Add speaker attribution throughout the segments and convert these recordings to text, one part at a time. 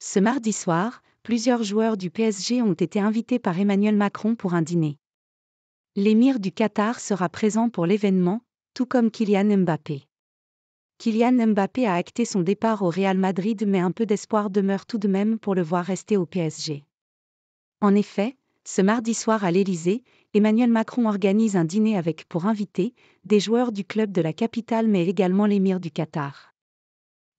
Speaker 1: Ce mardi soir, plusieurs joueurs du PSG ont été invités par Emmanuel Macron pour un dîner. L'émir du Qatar sera présent pour l'événement, tout comme Kylian Mbappé. Kylian Mbappé a acté son départ au Real Madrid mais un peu d'espoir demeure tout de même pour le voir rester au PSG. En effet, ce mardi soir à l'Élysée, Emmanuel Macron organise un dîner avec pour invités des joueurs du club de la capitale mais également l'émir du Qatar.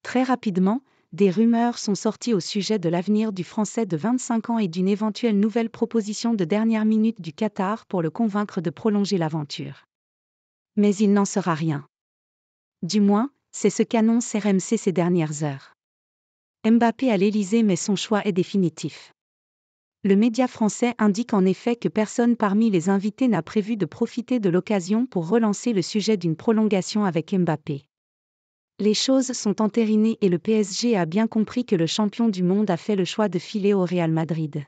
Speaker 1: Très rapidement, des rumeurs sont sorties au sujet de l'avenir du Français de 25 ans et d'une éventuelle nouvelle proposition de dernière minute du Qatar pour le convaincre de prolonger l'aventure. Mais il n'en sera rien. Du moins, c'est ce qu'annonce RMC ces dernières heures. Mbappé à l'Elysée mais son choix est définitif. Le média français indique en effet que personne parmi les invités n'a prévu de profiter de l'occasion pour relancer le sujet d'une prolongation avec Mbappé. Les choses sont entérinées et le PSG a bien compris que le champion du monde a fait le choix de filer au Real Madrid.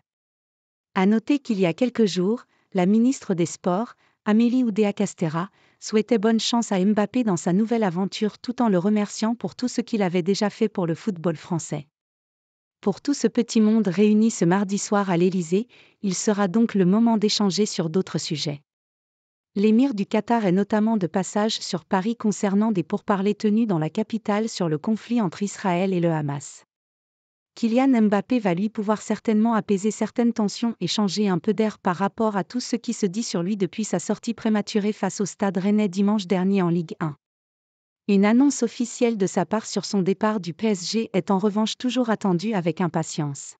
Speaker 1: À noter qu'il y a quelques jours, la ministre des Sports, Amélie Oudéa-Castera, souhaitait bonne chance à Mbappé dans sa nouvelle aventure tout en le remerciant pour tout ce qu'il avait déjà fait pour le football français. Pour tout ce petit monde réuni ce mardi soir à l'Élysée, il sera donc le moment d'échanger sur d'autres sujets. L'émir du Qatar est notamment de passage sur Paris concernant des pourparlers tenus dans la capitale sur le conflit entre Israël et le Hamas. Kylian Mbappé va lui pouvoir certainement apaiser certaines tensions et changer un peu d'air par rapport à tout ce qui se dit sur lui depuis sa sortie prématurée face au Stade Rennais dimanche dernier en Ligue 1. Une annonce officielle de sa part sur son départ du PSG est en revanche toujours attendue avec impatience.